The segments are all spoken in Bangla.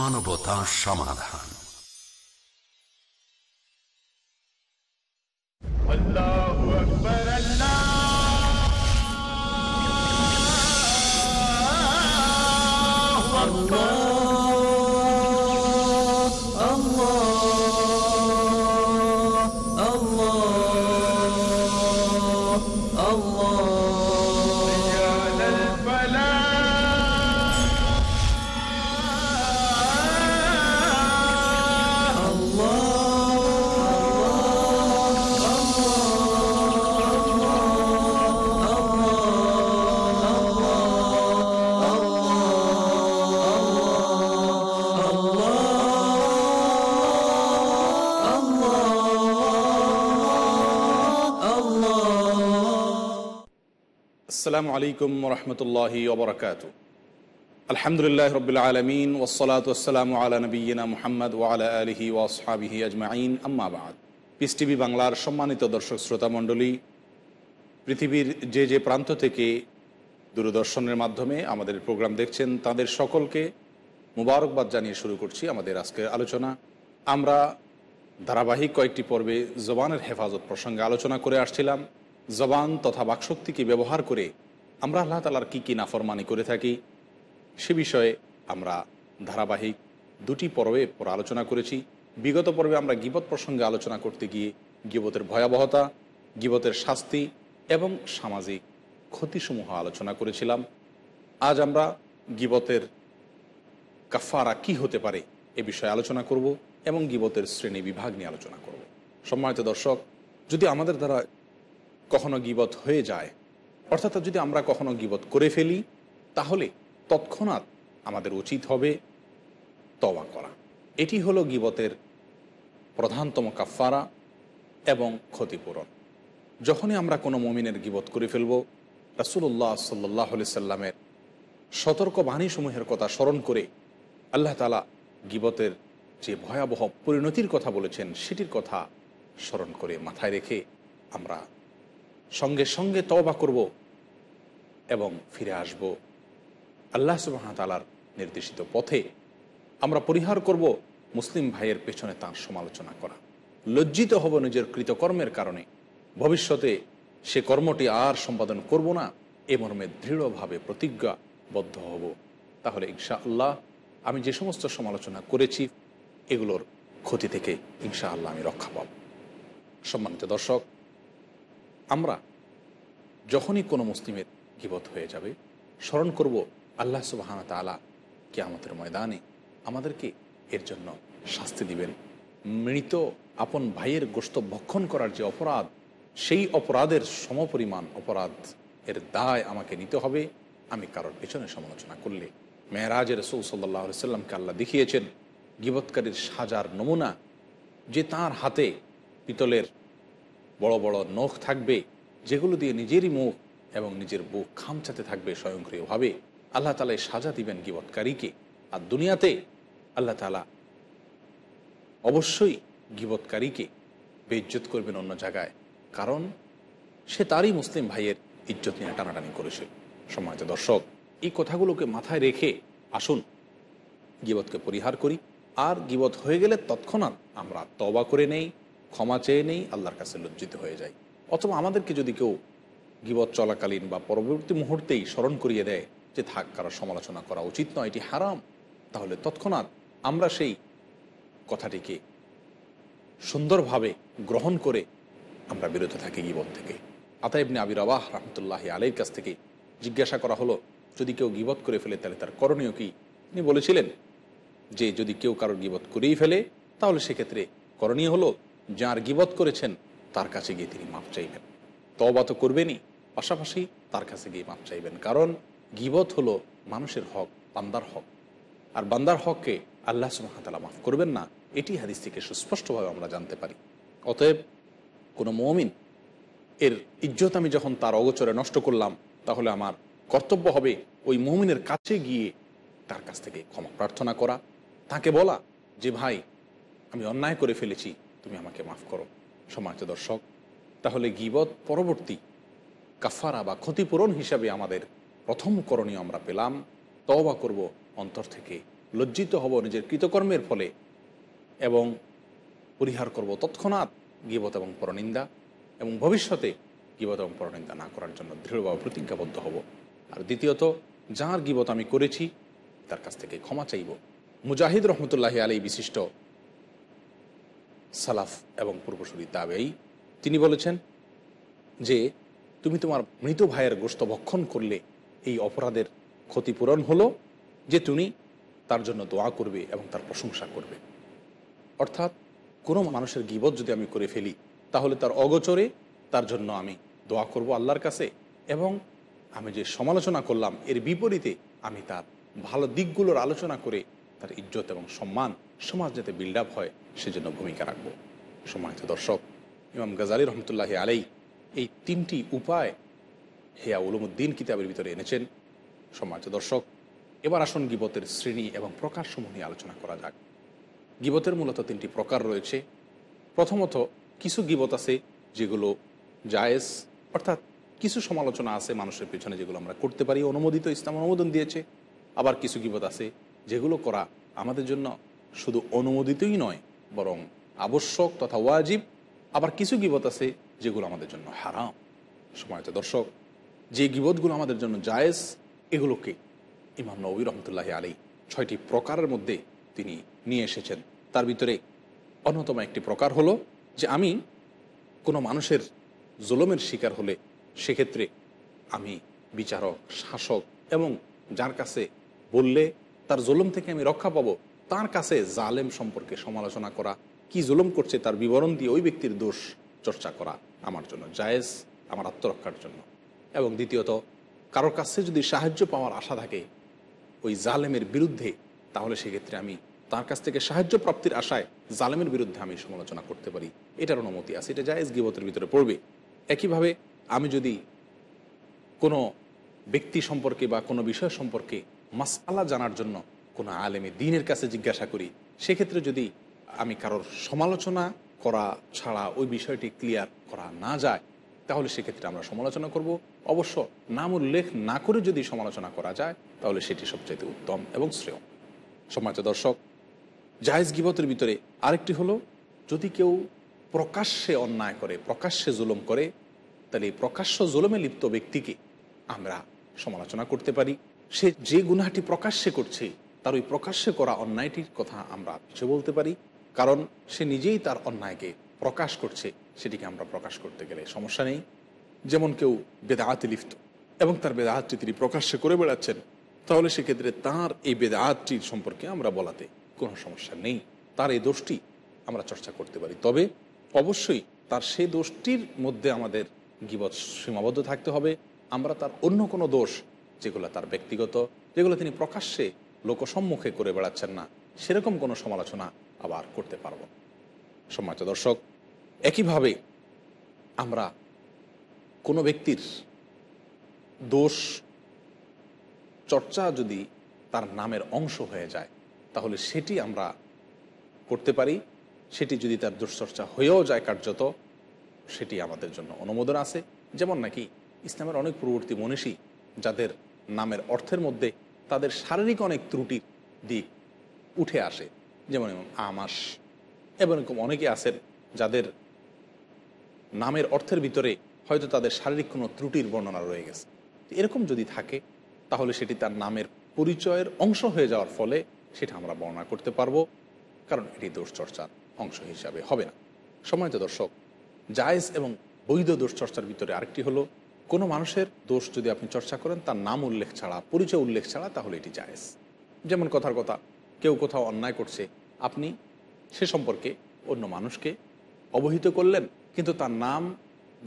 মানবতা সমাধান আসসালামু আলাইকুম রহমতুল্লাহি ওবরাকাত আলহামদুলিল্লাহ রবিল আলমিন ওসলাত আসসালামু আলা নবীনা মোহাম্মদ ওয়ালা আলহি ওয়াসহাবিহি আজমাইন আম্মাবাদ পিস টিভি বাংলার সম্মানিত দর্শক শ্রোতা মণ্ডলী পৃথিবীর যে যে প্রান্ত থেকে দূরদর্শনের মাধ্যমে আমাদের প্রোগ্রাম দেখছেন তাদের সকলকে মুবারকবাদ জানিয়ে শুরু করছি আমাদের আজকের আলোচনা আমরা ধারাবাহিক কয়েকটি পর্বে জবানের হেফাজত প্রসঙ্গে আলোচনা করে আসছিলাম জবান তথা বাকশক্তিকে ব্যবহার করে আমরা আল্লাহ তালার কী কী নাফরমানি করে থাকি সে বিষয়ে আমরা ধারাবাহিক দুটি পর্বে পর আলোচনা করেছি বিগত পর্বে আমরা গিবত প্রসঙ্গে আলোচনা করতে গিয়ে গিবতের ভয়াবহতা গিবতের শাস্তি এবং সামাজিক ক্ষতিসমূহ আলোচনা করেছিলাম আজ আমরা গিবতের কাফারা কি হতে পারে এ বিষয়ে আলোচনা করব এবং গিবতের শ্রেণী বিভাগ নিয়ে আলোচনা করব সম্মানিত দর্শক যদি আমাদের দ্বারা কখনো গিবত হয়ে যায় অর্থাৎ যদি আমরা কখনো গিবত করে ফেলি তাহলে তৎক্ষণাৎ আমাদের উচিত হবে তওয়া করা এটি হলো গিবতের প্রধানতম কাফারা এবং ক্ষতিপূরণ যখনই আমরা কোনো মমিনের গিবত করে ফেলব রাসুল্লাহ সাল্লাহ সাল্লামের সতর্ক বাণীসমূহের কথা স্মরণ করে আল্লাহ তালা গিবতের যে ভয়াবহ পরিণতির কথা বলেছেন সেটির কথা স্মরণ করে মাথায় রেখে আমরা সঙ্গে সঙ্গে তবা করব এবং ফিরে আসব আল্লাহ সুবাহতালার নির্দেশিত পথে আমরা পরিহার করব মুসলিম ভাইয়ের পেছনে তার সমালোচনা করা লজ্জিত হব নিজের কৃতকর্মের কারণে ভবিষ্যতে সে কর্মটি আর সম্পাদন করব না এ মর্মে দৃঢ়ভাবে প্রতিজ্ঞাবদ্ধ হব তাহলে ইনশা আল্লাহ আমি যে সমস্ত সমালোচনা করেছি এগুলোর ক্ষতি থেকে ইনশা আল্লাহ আমি রক্ষা পাব সম্মানিত দর্শক আমরা যখনই কোনো মুসলিমের গিবত হয়ে যাবে স্মরণ করব আল্লাহ সুবাহান তালা কে আমাদের ময়দানে আমাদেরকে এর জন্য শাস্তি দিবেন মৃত আপন ভাইয়ের গোস্ত ভক্ষণ করার যে অপরাধ সেই অপরাধের সমপরিমাণ অপরাধ এর দায় আমাকে নিতে হবে আমি কারোর পেছনে সমালোচনা করলে মেয়েরাজের রসুল সাল্লাহ সাল্লামকে আল্লাহ দেখিয়েছেন গিবৎকারীর সাজার নমুনা যে তার হাতে পিতলের বড় বড় নখ থাকবে যেগুলো দিয়ে নিজেরই মুখ এবং নিজের বুক খামচাতে থাকবে স্বয়ংক্রিয়ভাবে আল্লাহ তালায় সাজা দিবেন গিবৎকারীকে আর দুনিয়াতে আল্লাহ তালা অবশ্যই গিবৎকারীকে বেজ্জত করবেন অন্য জায়গায় কারণ সে তারই মুসলিম ভাইয়ের ইজ্জত নিয়ে টানাটানি করেছে সমাজ দর্শক এই কথাগুলোকে মাথায় রেখে আসুন গিবৎকে পরিহার করি আর গিবত হয়ে গেলে তৎক্ষণাৎ আমরা তবা করে নেই ক্ষমা চেয়ে নেই আল্লাহর কাছে লজ্জিত হয়ে যাই অথবা আমাদেরকে যদি কেউ গিবত চলাকালীন বা পরবর্তী মুহূর্তেই স্মরণ করিয়ে দেয় যে থাক কারো সমালোচনা করা উচিত নয় এটি হারাম তাহলে তৎক্ষণাৎ আমরা সেই কথাটিকে সুন্দরভাবে গ্রহণ করে আমরা বিরত থাকি গিবত থেকে আতাইবনে আবির আবাহ রহমতুল্লাহ আলীর কাছ থেকে জিজ্ঞাসা করা হলো যদি কেউ গিবত করে ফেলে তাহলে তার করণীয় কি তিনি বলেছিলেন যে যদি কেউ কারোর গিবত করেই ফেলে তাহলে সেক্ষেত্রে করণীয় হলো যার গিবত করেছেন তার কাছে গিয়ে তিনি মাপ চাইবেন তবা তো করবেনই পাশাপাশি তার কাছে গিয়ে মাপ চাইবেন কারণ গিবত হলো মানুষের হক বান্দার হক আর বান্দার হককে আল্লাহ সুমাতালা মাফ করবেন না এটি হাদিস থেকে সুস্পষ্টভাবে আমরা জানতে পারি অতএব কোনো মমিন এর ইজ্জত আমি যখন তার অগোচরে নষ্ট করলাম তাহলে আমার কর্তব্য হবে ওই মমিনের কাছে গিয়ে তার কাছ থেকে ক্ষমা প্রার্থনা করা তাকে বলা যে ভাই আমি অন্যায় করে ফেলেছি তুমি আমাকে মাফ করো সমাজ দর্শক তাহলে গিবত পরবর্তী কাফারা বা ক্ষতিপূরণ হিসাবে আমাদের প্রথম করণীয় আমরা পেলাম তওবা করব অন্তর থেকে লজ্জিত হব নিজের কৃতকর্মের ফলে এবং পরিহার করব তৎক্ষণাৎ গিবত এবং পরনিন্দা এবং ভবিষ্যতে গিবত এবং পরনিন্দা না করার জন্য দৃঢ়ভাবে প্রতিজ্ঞাবদ্ধ হব আর দ্বিতীয়ত যার গিবত আমি করেছি তার কাছ থেকে ক্ষমা চাইব মুজাহিদ রহমতুল্লাহ আলী বিশিষ্ট সালাফ এবং পূর্বসূরি তাবেই তিনি বলেছেন যে তুমি তোমার মৃত ভাইয়ের গোস্ত ভক্ষণ করলে এই অপরাধের ক্ষতিপূরণ হলো যে তুমি তার জন্য দোয়া করবে এবং তার প্রশংসা করবে অর্থাৎ কোনো মানুষের গিবত যদি আমি করে ফেলি তাহলে তার অগোচরে তার জন্য আমি দোয়া করব আল্লাহর কাছে এবং আমি যে সমালোচনা করলাম এর বিপরীতে আমি তার ভালো দিকগুলোর আলোচনা করে তার ইজ্জত এবং সম্মান সমাজ যাতে বিল্ড আপ হয় সেজন্য ভূমিকা রাখব সম্মানিত দর্শক ইমাম গাজালি রহমতুল্লাহ আলাই এই তিনটি উপায় হেয়া উদ্দিন কিতাবের ভিতরে এনেছেন সম্মানিত দর্শক এবার আসুন গিবতের শ্রেণী এবং প্রকারসমূহ নিয়ে আলোচনা করা যাক গিবতের মূলত তিনটি প্রকার রয়েছে প্রথমত কিছু গিবত আছে যেগুলো জায়েজ অর্থাৎ কিছু সমালোচনা আছে মানুষের পেছনে যেগুলো আমরা করতে পারি অনুমোদিত ইসলাম অনুমোদন দিয়েছে আবার কিছু গিবত আছে যেগুলো করা আমাদের জন্য শুধু অনুমোদিতই নয় বরং আবশ্যক তথা ওয়াজিব আবার কিছু গিবত আছে যেগুলো আমাদের জন্য হারাম সময়ত দর্শক যে গিবতগুলো আমাদের জন্য জায়েজ এগুলোকে ইমাম নবী রহমতুল্লাহ আলী ছয়টি প্রকারের মধ্যে তিনি নিয়ে এসেছেন তার ভিতরে অন্যতম একটি প্রকার হলো যে আমি কোনো মানুষের জুলমের শিকার হলে সেক্ষেত্রে আমি বিচারক শাসক এবং যার কাছে বললে তার জুলুম থেকে আমি রক্ষা পাবো তার কাছে জালেম সম্পর্কে সমালোচনা করা কি জুলুম করছে তার বিবরণ দিয়ে ওই ব্যক্তির দোষ চর্চা করা আমার জন্য জায়েজ আমার আত্মরক্ষার জন্য এবং দ্বিতীয়ত কারোর কাছে যদি সাহায্য পাওয়ার আশা থাকে ওই জালেমের বিরুদ্ধে তাহলে সেক্ষেত্রে আমি তার কাছ থেকে সাহায্য প্রাপ্তির আশায় জালেমের বিরুদ্ধে আমি সমালোচনা করতে পারি এটার অনুমতি আছে এটা জায়েজ গিবতের ভিতরে পড়বে একইভাবে আমি যদি কোনো ব্যক্তি সম্পর্কে বা কোনো বিষয় সম্পর্কে মাসালা জানার জন্য কোনো আলেমে দিনের কাছে জিজ্ঞাসা করি সেক্ষেত্রে যদি আমি কারোর সমালোচনা করা ছাড়া ওই বিষয়টি ক্লিয়ার করা না যায় তাহলে সেক্ষেত্রে আমরা সমালোচনা করব অবশ্য নাম উল্লেখ না করে যদি সমালোচনা করা যায় তাহলে সেটি সবচেয়ে উত্তম এবং শ্রেয় সমাজ দর্শক জাহেজ গিবতের ভিতরে আরেকটি হলো যদি কেউ প্রকাশ্যে অন্যায় করে প্রকাশ্যে জুলুম করে তাহলে এই প্রকাশ্য জুলুমে লিপ্ত ব্যক্তিকে আমরা সমালোচনা করতে পারি সে যে গুনাহাটি প্রকাশ্যে করছে তার ওই প্রকাশ্যে করা অন্যায়টির কথা আমরা কিছু বলতে পারি কারণ সে নিজেই তার অন্যায়কে প্রকাশ করছে সেটিকে আমরা প্রকাশ করতে গেলে সমস্যা নেই যেমন কেউ বেদাহাতে লিপ্ত এবং তার বেদাহাতটি তিনি প্রকাশ্যে করে বেড়াচ্ছেন তাহলে সেক্ষেত্রে তার এই বেদাহাতটির সম্পর্কে আমরা বলাতে কোনো সমস্যা নেই তার এই দোষটি আমরা চর্চা করতে পারি তবে অবশ্যই তার সেই দোষটির মধ্যে আমাদের গিবৎ সীমাবদ্ধ থাকতে হবে আমরা তার অন্য কোনো দোষ যেগুলো তার ব্যক্তিগত যেগুলো তিনি প্রকাশ্যে লোকসম্মুখে করে বেড়াচ্ছেন না সেরকম কোনো সমালোচনা আবার করতে পারব সম্মানিত দর্শক একইভাবে আমরা কোনো ব্যক্তির দোষ চর্চা যদি তার নামের অংশ হয়ে যায় তাহলে সেটি আমরা করতে পারি সেটি যদি তার দুশ্চর্চা হয়েও যায় কার্যত সেটি আমাদের জন্য অনুমোদন আছে যেমন নাকি ইসলামের অনেক পূর্ববর্তী মনীষী যাদের নামের অর্থের মধ্যে তাদের শারীরিক অনেক ত্রুটির দিক উঠে আসে যেমন আমাস এবং এরকম অনেকে আছেন যাদের নামের অর্থের ভিতরে হয়তো তাদের শারীরিক কোনো ত্রুটির বর্ণনা রয়ে গেছে এরকম যদি থাকে তাহলে সেটি তার নামের পরিচয়ের অংশ হয়ে যাওয়ার ফলে সেটা আমরা বর্ণনা করতে পারবো কারণ এটি দোষচর্চার অংশ হিসাবে হবে না সময়ত দর্শক জায়েজ এবং বৈধ দোষচর্চার ভিতরে আরেকটি হলো কোনো মানুষের দোষ যদি আপনি চর্চা করেন তার নাম উল্লেখ ছাড়া পরিচয় উল্লেখ ছাড়া তাহলে এটি জায়েজ যেমন কথার কথা কেউ কোথাও অন্যায় করছে আপনি সে সম্পর্কে অন্য মানুষকে অবহিত করলেন কিন্তু তার নাম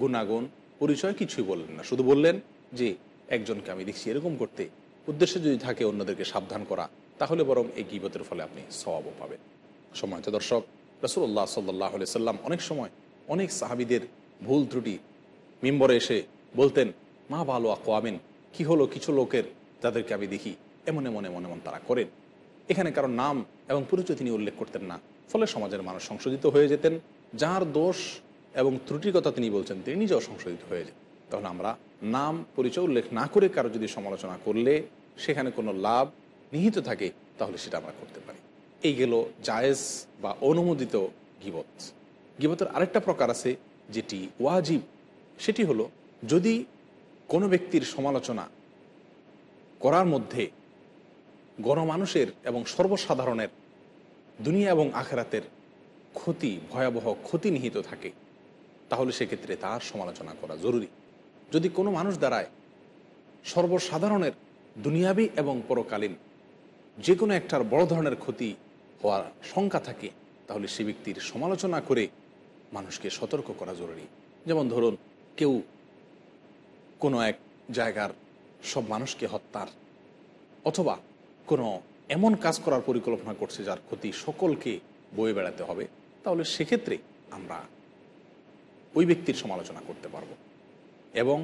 গুণাগুণ পরিচয় কিছুই বললেন না শুধু বললেন যে একজনকে আমি দেখছি এরকম করতে উদ্দেশ্যে যদি থাকে অন্যদেরকে সাবধান করা তাহলে বরং এই গিবতের ফলে আপনি স্বভাবও পাবেন সময় দর্শক রসুল্লাহ সাল্লাহ সাল্লাম অনেক সময় অনেক সাহাবিদের ভুল ত্রুটি মেম্বরে এসে বলতেন মা ভালো আকোয়ামিন কি হলো কিছু লোকের যাদেরকে আমি দেখি এমন এমন এমন এমন তারা করেন এখানে কারো নাম এবং পরিচয় তিনি উল্লেখ করতেন না ফলে সমাজের মানুষ সংশোধিত হয়ে যেতেন যার দোষ এবং ত্রুটির কথা তিনি বলছেন তিনি নিজেও সংশোধিত হয়ে যেতেন তখন আমরা নাম পরিচয় উল্লেখ না করে কারো যদি সমালোচনা করলে সেখানে কোনো লাভ নিহিত থাকে তাহলে সেটা আমরা করতে পারি এই গেল জায়েজ বা অনুমোদিত গিবত গিবতের আরেকটা প্রকার আছে যেটি ওয়াজিব সেটি হলো যদি কোনো ব্যক্তির সমালোচনা করার মধ্যে গণমানুষের এবং সর্বসাধারণের দুনিয়া এবং আখেরাতের ক্ষতি ভয়াবহ ক্ষতি নিহিত থাকে তাহলে সেক্ষেত্রে তার সমালোচনা করা জরুরি যদি কোনো মানুষ দ্বারায় সর্বসাধারণের দুনিয়াবি এবং পরকালীন যে কোনো একটার বড় ধরনের ক্ষতি হওয়ার শঙ্কা থাকে তাহলে সে ব্যক্তির সমালোচনা করে মানুষকে সতর্ক করা জরুরি যেমন ধরুন কেউ কোনো এক জায়গার সব মানুষকে হত্যার অথবা কোনো এমন কাজ করার পরিকল্পনা করছে যার ক্ষতি সকলকে বয়ে বেড়াতে হবে তাহলে সেক্ষেত্রে আমরা ওই ব্যক্তির সমালোচনা করতে পারব এবং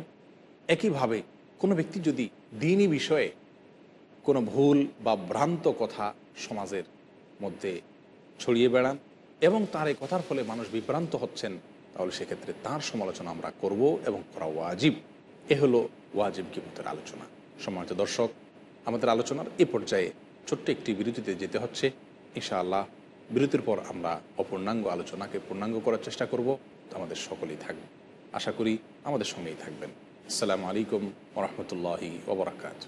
একইভাবে কোনো ব্যক্তি যদি দিনই বিষয়ে কোনো ভুল বা ভ্রান্ত কথা সমাজের মধ্যে ছড়িয়ে বেড়ান এবং তার এই কথার ফলে মানুষ বিভ্রান্ত হচ্ছেন তাহলে সেক্ষেত্রে তার সমালোচনা আমরা করব এবং করা ওয়াজিব এ হলো ওয়াজিব কিমতের আলোচনা সম্মানিত দর্শক আমাদের আলোচনার এ পর্যায়ে ছোট্ট একটি বিরতিতে যেতে হচ্ছে ইনশাআল্লাহ বিরতির পর আমরা অপূর্ণাঙ্গ আলোচনাকে পূর্ণাঙ্গ করার চেষ্টা করব আমাদের সকলেই থাকবে আশা করি আমাদের সঙ্গেই থাকবেন আসসালামু আলাইকুম ওরহমতুল্লাহি ওবরাকাতু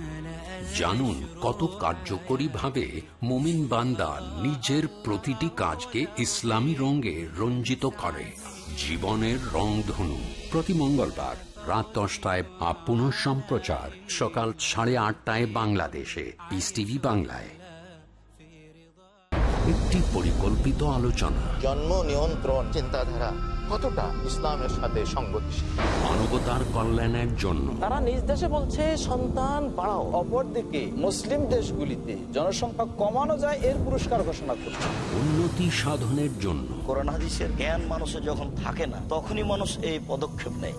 জানুন কত কার্যকরী ভাবে মোমিন বান্দা নিজের প্রতিটি কাজকে ইসলামী রঙে রঞ্জিত করে জীবনের রং ধনু প্রতি মঙ্গলবার রাত দশটায় বা পুনঃ সম্প্রচার সকাল সাড়ে আটটায় বাংলাদেশে পিস টিভি বাংলায় একটি পরিকল্পিত আলোচনা জন্ম নিয়ন্ত্রণ চিন্তাধারা কতটা ইসলামের সাথে সংগতিশীল মানবতার কল্যাণের জন্য তারা নিজ দেশে বলছে সন্তান বাড়াও অপরদিকে মুসলিম দেশগুলিতে জনসংখ্যা কমানো যায় এর পুরস্কার ঘোষণা করছে উন্নতি সাধনের জন্য যখন থাকে না তখনই মানুষ এই পদক্ষেপ নেয়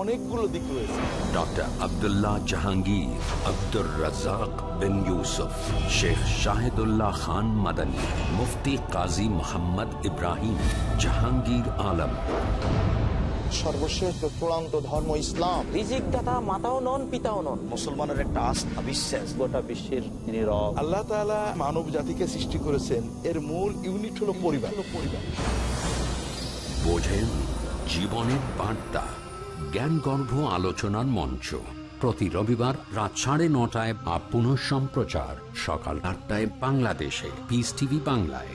অনেকগুলো দিক রয়েছে আব্দুল্লাহ জাহাঙ্গীর আব্দুর রাজাক শেখ খান মুফতি কাজী ইব্রাহিম জাহাঙ্গীর আলম সর্বশেষ চূড়ান্ত ধর্ম ইসলাম রিজিক নন মুসলমানের মূল ইউনিট পরিবার পরিবার বোঝেন জীবনের বার্তা জ্ঞানগর্ভ আলোচনার মঞ্চ প্রতি রবিবার রাত সাড়ে নটায় বা পুনঃ সম্প্রচার সকাল আটটায় বাংলাদেশে বাংলায়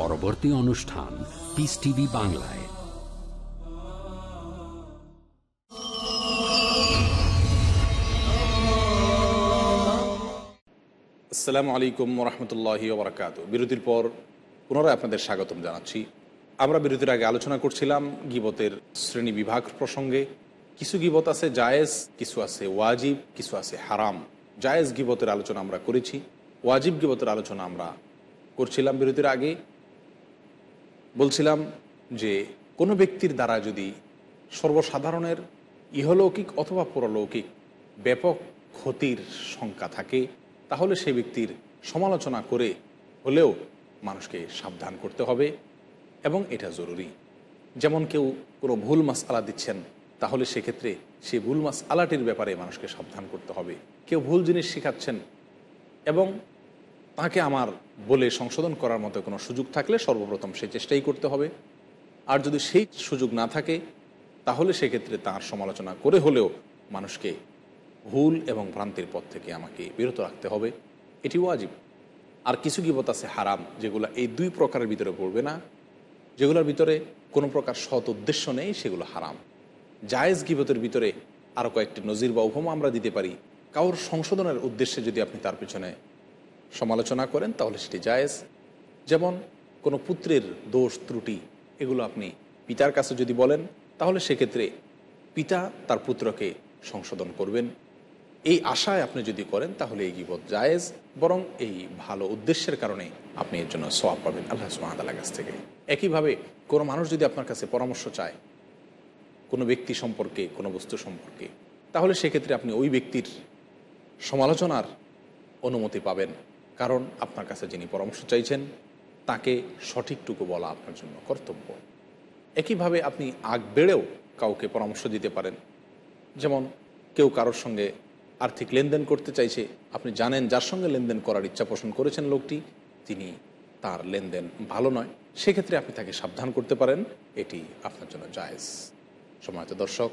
পরবর্তী অনুষ্ঠান পিস টিভি বাংলায় আসসালামু আলাইকুম রহমতুল্লাহ ওবরাকাত বিরতির পর পুনরায় আপনাদের স্বাগতম জানাচ্ছি আমরা বিরতির আগে আলোচনা করছিলাম গিবতের শ্রেণী বিভাগ প্রসঙ্গে কিছু গিবত আছে জায়েজ কিছু আছে ওয়াজিব কিছু আছে হারাম জায়েজ গিবতের আলোচনা আমরা করেছি ওয়াজিব গিবতের আলোচনা আমরা করছিলাম বিরতির আগে বলছিলাম যে কোনো ব্যক্তির দ্বারা যদি সর্বসাধারণের ইহলৌকিক অথবা পরলৌকিক ব্যাপক ক্ষতির শঙ্কা থাকে তাহলে সে ব্যক্তির সমালোচনা করে হলেও মানুষকে সাবধান করতে হবে এবং এটা জরুরি যেমন কেউ কোনো ভুল মাস আলা দিচ্ছেন তাহলে সেক্ষেত্রে সে ভুল মাস আলাটির ব্যাপারে মানুষকে সাবধান করতে হবে কেউ ভুল জিনিস শেখাচ্ছেন এবং তাকে আমার বলে সংশোধন করার মতো কোনো সুযোগ থাকলে সর্বপ্রথম সেই চেষ্টাই করতে হবে আর যদি সেই সুযোগ না থাকে তাহলে সেক্ষেত্রে তার সমালোচনা করে হলেও মানুষকে ভুল এবং ভ্রান্তির পথ থেকে আমাকে বিরত রাখতে হবে এটি ওয়াজিব আর কিছু গিবত আছে হারাম যেগুলো এই দুই প্রকারের ভিতরে পড়বে না যেগুলোর ভিতরে কোনো প্রকার সৎ উদ্দেশ্য নেই সেগুলো হারাম জায়েজ গিবতের ভিতরে আরও কয়েকটি নজির বা উপমা আমরা দিতে পারি কাউর সংশোধনের উদ্দেশ্যে যদি আপনি তার পিছনে সমালোচনা করেন তাহলে সেটি জায়েজ যেমন কোনো পুত্রের দোষ ত্রুটি এগুলো আপনি পিতার কাছে যদি বলেন তাহলে সেক্ষেত্রে পিতা তার পুত্রকে সংশোধন করবেন এই আশায় আপনি যদি করেন তাহলে এই গিবত জায়েজ বরং এই ভালো উদ্দেশ্যের কারণে আপনি এর জন্য সোয়াব পাবেন আল্লাহ সুহামতাল্লাহ কাছ থেকে একইভাবে কোনো মানুষ যদি আপনার কাছে পরামর্শ চায় কোনো ব্যক্তি সম্পর্কে কোনো বস্তু সম্পর্কে তাহলে সেক্ষেত্রে আপনি ওই ব্যক্তির সমালোচনার অনুমতি পাবেন কারণ আপনার কাছে যিনি পরামর্শ চাইছেন তাকে সঠিকটুকু বলা আপনার জন্য কর্তব্য একইভাবে আপনি আগ বেড়েও কাউকে পরামর্শ দিতে পারেন যেমন কেউ কারোর সঙ্গে আর্থিক লেনদেন করতে চাইছে আপনি জানেন যার সঙ্গে লেনদেন করার ইচ্ছা পোষণ করেছেন লোকটি তিনি তার লেনদেন ভালো নয় সেক্ষেত্রে আপনি তাকে সাবধান করতে পারেন এটি আপনার জন্য জায়েজ সময়ত দর্শক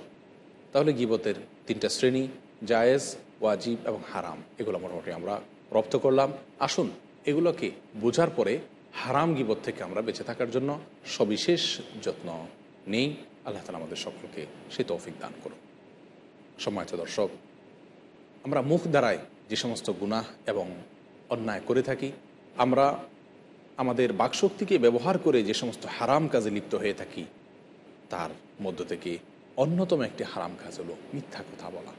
তাহলে গিবতের তিনটা শ্রেণী জায়েজ ওয়াজিব এবং হারাম এগুলো মোটামুটি আমরা রপ্ত করলাম আসুন এগুলোকে বোঝার পরে হারাম গিবত থেকে আমরা বেঁচে থাকার জন্য সবিশেষ যত্ন নেই আল্লাহ তালা আমাদের সকলকে সে তৌফিক দান করুন সময়ত দর্শক আমরা মুখ দ্বারায় যে সমস্ত গুনাহ এবং অন্যায় করে থাকি আমরা আমাদের বাকশক্তিকে ব্যবহার করে যে সমস্ত হারাম কাজে লিপ্ত হয়ে থাকি তার মধ্য থেকে অন্যতম একটি হারাম কাজ হলো মিথ্যা কথা বলা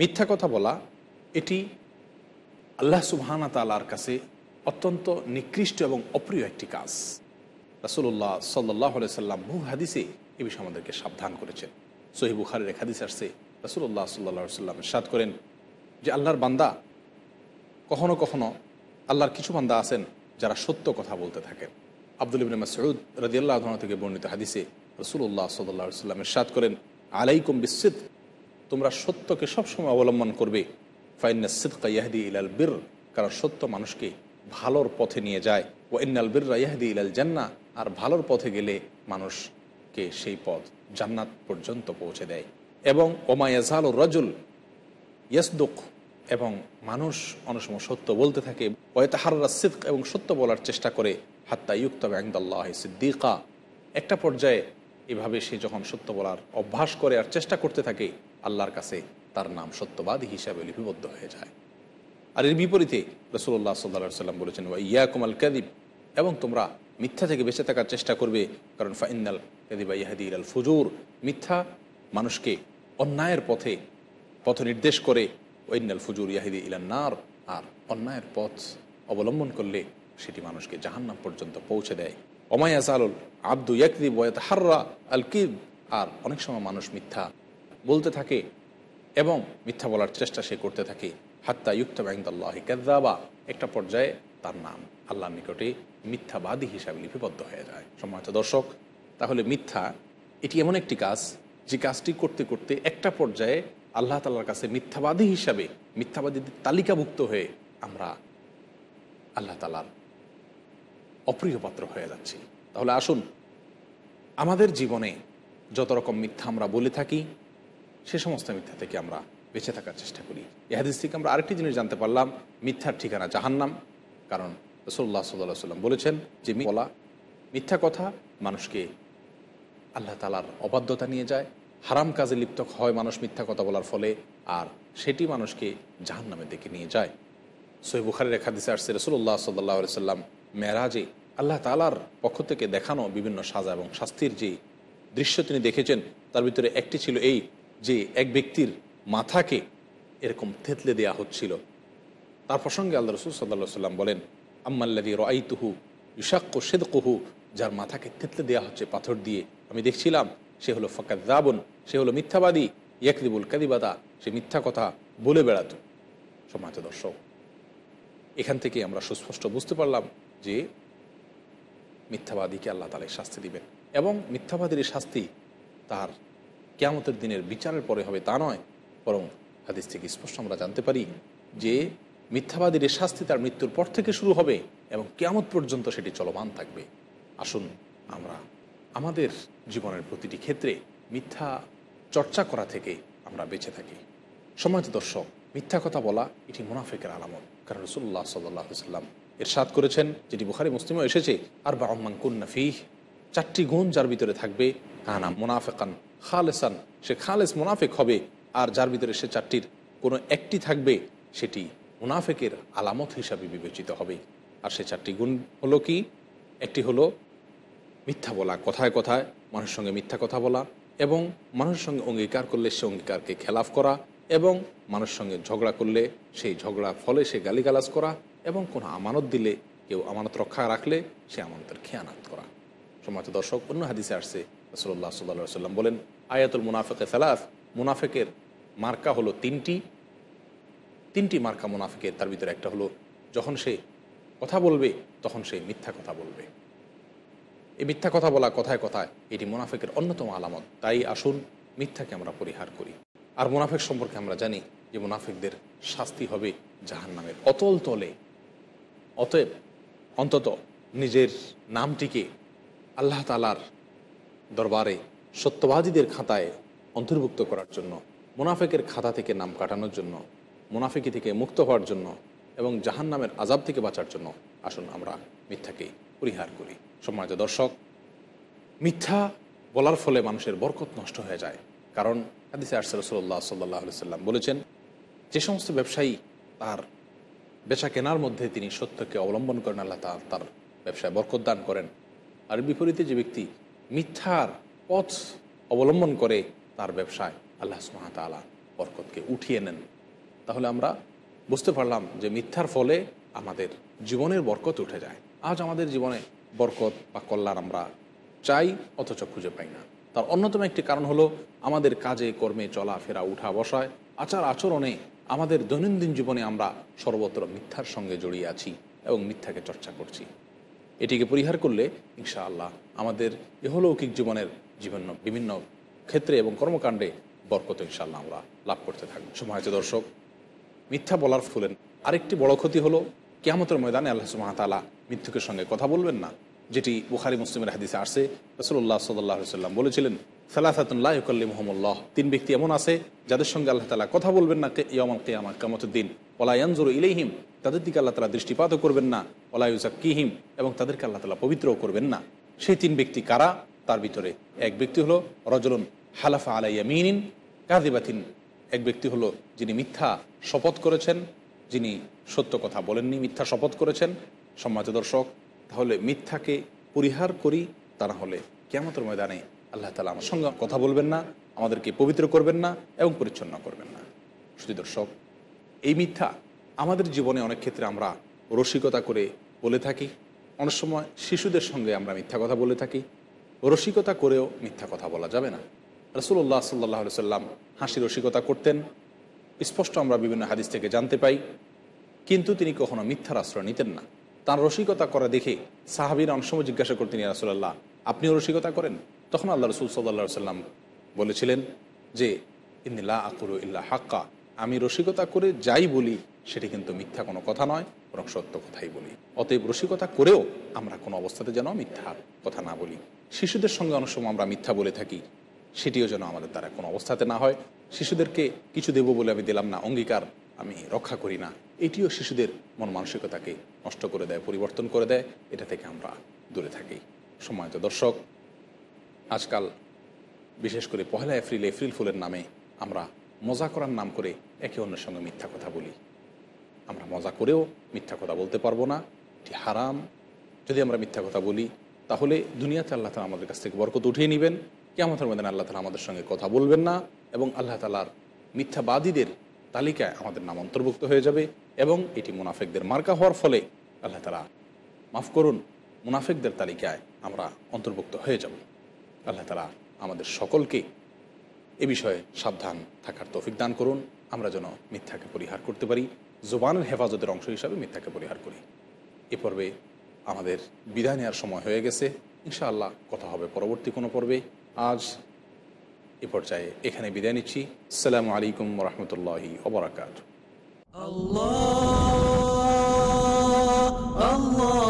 মিথ্যা কথা বলা এটি আল্লাহ সুবহানা তালার কাছে অত্যন্ত নিকৃষ্ট এবং অপ্রিয় একটি কাজ রাসুল্লাহ সাল্লাহ সাল্লাম বহু হাদিসে এ বিষয়ে আমাদেরকে সাবধান করেছেন সহি বুখারের এক হাদিস আসছে রাসুল্লাহ সাল্লাহ সাল্লাম সাদ করেন যে আল্লাহর বান্দা কখনো কখনো আল্লাহর কিছু বান্দা আছেন যারা সত্য কথা বলতে থাকেন আব্দুল ইবিন সৈয়দ রদিয়াল্লাহ থেকে বর্ণিত হাদিসে রসুল্লাহ সাল্লাহ সাল্লামের সাদ করেন আলাইকুম বিশ্বিত তোমরা সত্যকে সবসময় অবলম্বন করবে ফাইন্না সিদ্কা ইয়াহদি ইলাল বীর কারণ সত্য মানুষকে ভালোর পথে নিয়ে যায় ও ইন্নাল বীররা ইয়াহদি ইলাল জান্না আর ভালোর পথে গেলে মানুষকে সেই পথ জান্নাত পর্যন্ত পৌঁছে দেয় এবং ওমায়াজাল রজুল ইয়াসদুক এবং মানুষ অনসম সত্য বলতে থাকে ওয়েতাহাররা সিদ্ক এবং সত্য বলার চেষ্টা করে হাত্তা ইউক্ত ব্যাংদাল্লাহ সিদ্দিকা একটা পর্যায়ে এভাবে সে যখন সত্য বলার অভ্যাস করে আর চেষ্টা করতে থাকে আল্লাহর কাছে তার নাম সত্যবাদী হিসাবে লিপিবদ্ধ হয়ে যায় আর এর বিপরীতে রসুল্লাহ সাল্লা সাল্লাম বলেছেন ভাই ইয়া কুমাল কাদিব এবং তোমরা মিথ্যা থেকে বেঁচে থাকার চেষ্টা করবে কারণ ফাইনাল কাদিবা ইয়াহাদি আল ফুজুর মিথ্যা মানুষকে অন্যায়ের পথে পথ নির্দেশ করে ওয়াইনাল ফুজুর ইয়াহিদি ইলান্নার আর অন্যায়ের পথ অবলম্বন করলে সেটি মানুষকে জাহান্নাম পর্যন্ত পৌঁছে দেয় ওমায়াজ আলুল আব্দু ইয়াকদিব ওয়াত হাররা আল কিব আর অনেক সময় মানুষ মিথ্যা বলতে থাকে এবং মিথ্যা বলার চেষ্টা সে করতে থাকে হাত্তা ইউক্ত ব্যাংদাল্লাহ কেদাবা একটা পর্যায়ে তার নাম আল্লাহর নিকটে মিথ্যাবাদী হিসাবে লিপিবদ্ধ হয়ে যায় সম্মানিত দর্শক তাহলে মিথ্যা এটি এমন একটি কাজ যে কাজটি করতে করতে একটা পর্যায়ে আল্লাহ তাল্লার কাছে মিথ্যাবাদী হিসাবে মিথ্যাবাদীদের তালিকাভুক্ত হয়ে আমরা আল্লাহ তালার অপ্রিয় পাত্র হয়ে যাচ্ছি তাহলে আসুন আমাদের জীবনে যত রকম মিথ্যা আমরা বলে থাকি সে সমস্ত মিথ্যা থেকে আমরা বেঁচে থাকার চেষ্টা করি এহাদিস থেকে আমরা আরেকটি জিনিস জানতে পারলাম মিথ্যার ঠিকানা জাহান্নাম কারণ রসল্লাহ সাল্লাহ সাল্লাম বলেছেন যে বলা মিথ্যা কথা মানুষকে আল্লাহ তালার অবাধ্যতা নিয়ে যায় হারাম কাজে লিপ্ত হয় মানুষ মিথ্যা কথা বলার ফলে আর সেটি মানুষকে জাহান্নামের দিকে নিয়ে যায় সৈব বুখারের রেখা দিছে আসছে রসুল্লাহ সাল্লাহ সাল্লাম মেরাজে আল্লাহ তালার পক্ষ থেকে দেখানো বিভিন্ন সাজা এবং শাস্তির যে দৃশ্য তিনি দেখেছেন তার ভিতরে একটি ছিল এই যে এক ব্যক্তির মাথাকে এরকম থেতলে দেয়া হচ্ছিল তার প্রসঙ্গে আল্লাহ রসুল সাল্লা সাল্লাম বলেন আম্মাল্লাদি রাইতুহু ইশাক্য সেদকুহু যার মাথাকে থেতলে দেয়া হচ্ছে পাথর দিয়ে আমি দেখছিলাম সে হলো ফকাত দাবন সে হলো মিথ্যাবাদী ইয়াকদিবুল কাদিবাদা সে মিথ্যা কথা বলে বেড়াত সমাজ দর্শক এখান থেকে আমরা সুস্পষ্ট বুঝতে পারলাম যে মিথ্যাবাদীকে আল্লাহ তালে শাস্তি দিবেন এবং মিথ্যাবাদীর শাস্তি তার কেয়ামতের দিনের বিচারের পরে হবে তা নয় বরং হাদিস থেকে স্পষ্ট আমরা জানতে পারি যে মিথ্যাবাদীর শাস্তি তার মৃত্যুর পর থেকে শুরু হবে এবং কেয়ামত পর্যন্ত সেটি চলমান থাকবে আসুন আমরা আমাদের জীবনের প্রতিটি ক্ষেত্রে মিথ্যা চর্চা করা থেকে আমরা বেঁচে থাকি সমাজ দর্শক মিথ্যা কথা বলা এটি মুনাফেকের আলামত কারণ রসুল্লাহ সাল্লাহ সাল্লাম সাদ করেছেন যেটি বুখারি মুসলিমও এসেছে আর বা অম্মান কুন্নাফিহ চারটি গুণ যার ভিতরে থাকবে কানা মুনাফেকান খালেসান সে খালেস মুনাফেক হবে আর যার ভিতরে সে চারটির কোনো একটি থাকবে সেটি মুনাফেকের আলামত হিসাবে বিবেচিত হবে আর সে চারটি গুণ হলো কি একটি হলো মিথ্যা বলা কথায় কথায় মানুষের সঙ্গে মিথ্যা কথা বলা এবং মানুষের সঙ্গে অঙ্গীকার করলে সে অঙ্গীকারকে খেলাফ করা এবং মানুষের সঙ্গে ঝগড়া করলে সেই ঝগড়া ফলে সে গালিগালাজ করা এবং কোনো আমানত দিলে কেউ আমানত রক্ষা রাখলে সে আমানতের খেয়ানাত করা সমাজ দর্শক অন্য হাদিসে আসছে রসল্লাহ সাল্লা সাল্লাম বলেন আয়াতুল মুনাফেকে সালাফ মুনাফেকের মার্কা হলো তিনটি তিনটি মার্কা মুনাফেকের তার ভিতরে একটা হলো যখন সে কথা বলবে তখন সে মিথ্যা কথা বলবে এই মিথ্যা কথা বলা কথায় কথায় এটি মুনাফেকের অন্যতম আলামত তাই আসুন মিথ্যাকে আমরা পরিহার করি আর মুনাফেক সম্পর্কে আমরা জানি যে মুনাফেকদের শাস্তি হবে জাহান নামের অতল তলে অতএব অন্তত নিজের নামটিকে আল্লাহ তালার দরবারে সত্যবাদীদের খাতায় অন্তর্ভুক্ত করার জন্য মুনাফেকের খাতা থেকে নাম কাটানোর জন্য মুনাফিকি থেকে মুক্ত হওয়ার জন্য এবং জাহান নামের আজাব থেকে বাঁচার জন্য আসুন আমরা মিথ্যাকে পরিহার করি সম্মানিত দর্শক মিথ্যা বলার ফলে মানুষের বরকত নষ্ট হয়ে যায় কারণ হাদিসে আরসাল্লাহ সাল্লাহ সাল্লাম বলেছেন যে সমস্ত ব্যবসায়ী তার বেচা কেনার মধ্যে তিনি সত্যকে অবলম্বন করেন আল্লাহ তার তার ব্যবসায় বরকত দান করেন আর বিপরীতে যে ব্যক্তি মিথ্যার পথ অবলম্বন করে তার ব্যবসায় আল্লাহ সুহামতালা বরকতকে উঠিয়ে নেন তাহলে আমরা বুঝতে পারলাম যে মিথ্যার ফলে আমাদের জীবনের বরকত উঠে যায় আজ আমাদের জীবনে বরকত বা কল্যাণ আমরা চাই অথচ খুঁজে পাই না তার অন্যতম একটি কারণ হলো আমাদের কাজে কর্মে চলাফেরা উঠা বসায় আচার আচরণে আমাদের দৈনন্দিন জীবনে আমরা সর্বত্র মিথ্যার সঙ্গে জড়িয়ে আছি এবং মিথ্যাকে চর্চা করছি এটিকে পরিহার করলে আল্লাহ আমাদের এহলৌকিক জীবনের জীবন বিভিন্ন ক্ষেত্রে এবং কর্মকাণ্ডে বরকত ইনশাআল্লাহ আমরা লাভ করতে থাকবো সমাজ দর্শক মিথ্যা বলার ফুলেন আরেকটি বড় ক্ষতি হলো কেয়ামতের ময়দানে আল্লাহ সুমাতালা মৃত্যুকের সঙ্গে কথা বলবেন না যেটি বুখারি মুসলিমের হাদিসে আসে রসুল্লাহ সদুল্লাহ সাল্লাম বলেছিলেন সালাহাতুল্লাহ ইকল্লি মোহাম্মল্লাহ তিন ব্যক্তি এমন আছে যাদের সঙ্গে আল্লাহ তালা কথা বলবেন না ইয়মাল কেয়ামা কামতুদ্দিন ওলায়ানজুর ইলেহিম তাদের দিকে আল্লাহ তালা দৃষ্টিপাতও করবেন না কিহিম এবং তাদেরকে আল্লাহ তালা পবিত্রও করবেন না সেই তিন ব্যক্তি কারা তার ভিতরে এক ব্যক্তি হলো রজলন হালাফা আলাইয়ামিন কাদিবাতিন এক ব্যক্তি হলো যিনি মিথ্যা শপথ করেছেন যিনি সত্য কথা বলেননি মিথ্যা শপথ করেছেন সমাজ দর্শক তাহলে মিথ্যাকে পরিহার করি তা না হলে কেমন ময়দানে আল্লাহ তালা আমার সঙ্গে কথা বলবেন না আমাদেরকে পবিত্র করবেন না এবং পরিচ্ছন্ন করবেন না শুধু দর্শক এই মিথ্যা আমাদের জীবনে অনেক ক্ষেত্রে আমরা রসিকতা করে বলে থাকি অনেক সময় শিশুদের সঙ্গে আমরা মিথ্যা কথা বলে থাকি রসিকতা করেও মিথ্যা কথা বলা যাবে না রসুল্লাহ সাল্লাহ সাল্লাম হাসি রসিকতা করতেন স্পষ্ট আমরা বিভিন্ন হাদিস থেকে জানতে পাই কিন্তু তিনি কখনো মিথ্যার আশ্রয় নিতেন না তার রসিকতা করা দেখে সাহাবির অনেক সময় জিজ্ঞাসা করতেন রাসুল্লাহ আপনিও রসিকতা করেন তখন আল্লাহ রসুল সাল্লা সাল্লাম বলেছিলেন যে ইন্দিল্লা আকুরু ইল্লা হাক্কা আমি রসিকতা করে যাই বলি সেটি কিন্তু মিথ্যা কোনো কথা নয় বরং সত্য কথাই বলি অতএব রসিকতা করেও আমরা কোনো অবস্থাতে যেন মিথ্যা কথা না বলি শিশুদের সঙ্গে অনেক সময় আমরা মিথ্যা বলে থাকি সেটিও যেন আমাদের দ্বারা কোনো অবস্থাতে না হয় শিশুদেরকে কিছু দেব বলে আমি দিলাম না অঙ্গীকার আমি রক্ষা করি না এটিও শিশুদের মন মানসিকতাকে নষ্ট করে দেয় পরিবর্তন করে দেয় এটা থেকে আমরা দূরে থাকি সময়ত দর্শক আজকাল বিশেষ করে পহেলা এপ্রিল এপ্রিল ফুলের নামে আমরা মজা করার নাম করে একে অন্যের সঙ্গে মিথ্যা কথা বলি আমরা মজা করেও মিথ্যা কথা বলতে পারবো না এটি হারাম যদি আমরা মিথ্যা কথা বলি তাহলে দুনিয়াতে আল্লাহ তালা আমাদের কাছ থেকে বরকত উঠিয়ে নেবেন কেমতের মধ্যে আল্লাহ তালা আমাদের সঙ্গে কথা বলবেন না এবং আল্লাহ তালার মিথ্যাবাদীদের তালিকায় আমাদের নাম অন্তর্ভুক্ত হয়ে যাবে এবং এটি মুনাফেকদের মার্কা হওয়ার ফলে আল্লাহ তালা মাফ করুন মুনাফেকদের তালিকায় আমরা অন্তর্ভুক্ত হয়ে যাব আল্লাহ তালা আমাদের সকলকে এ বিষয়ে সাবধান থাকার তৌফিক দান করুন আমরা যেন মিথ্যাকে পরিহার করতে পারি জোবানের হেফাজতের অংশ হিসাবে মিথ্যাকে পরিহার করি এ পর্বে আমাদের বিদায় নেওয়ার সময় হয়ে গেছে ইনশাআল্লাহ কথা হবে পরবর্তী কোনো পর্বে আজ এ পর্যায়ে এখানে বিদায় নিচ্ছি আসসালামু আলাইকুম রহমতুল্লাহ ওবরাকাত আল্লাহ আল্লাহ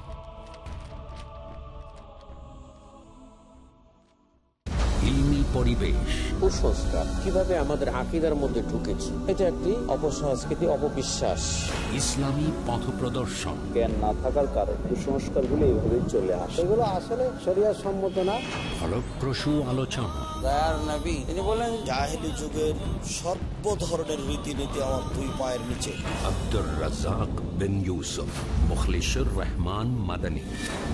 পরিবেশ কুসংস্কার কিভাবে আমাদের আকিদার মধ্যে ঢুকেছে এটা একটি অপসংস্কৃতি অপবিশ্বাস ইসলামী পথ প্রদর্শন জ্ঞান না থাকার কারণে কুসংস্কার গুলো চলে আসে এগুলো আসলে শরিয়া সম্মত না ফলপ্রসূ আলোচনা বলেন যুগের সর্ব ধরনের আমার দুই পায়ের নিচে আব্দুর রহমান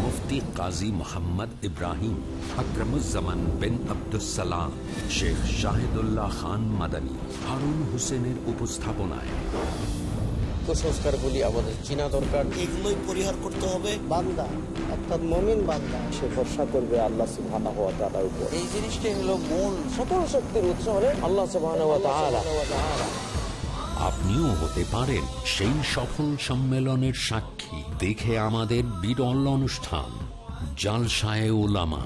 মুফতি কাজী ইব্রাহিম আকরামুজ্জামান বিন আব্দুল কালাম শেখ শাহিদুল্লাহ খান মাদানী হারুন হোসেনের উপস্থাপনায় এই আল্লাহ আপনিও হতে পারেন সেই সফল সম্মেলনের সাক্ষী দেখে আমাদের বিরল অনুষ্ঠান জালসায় ওলামা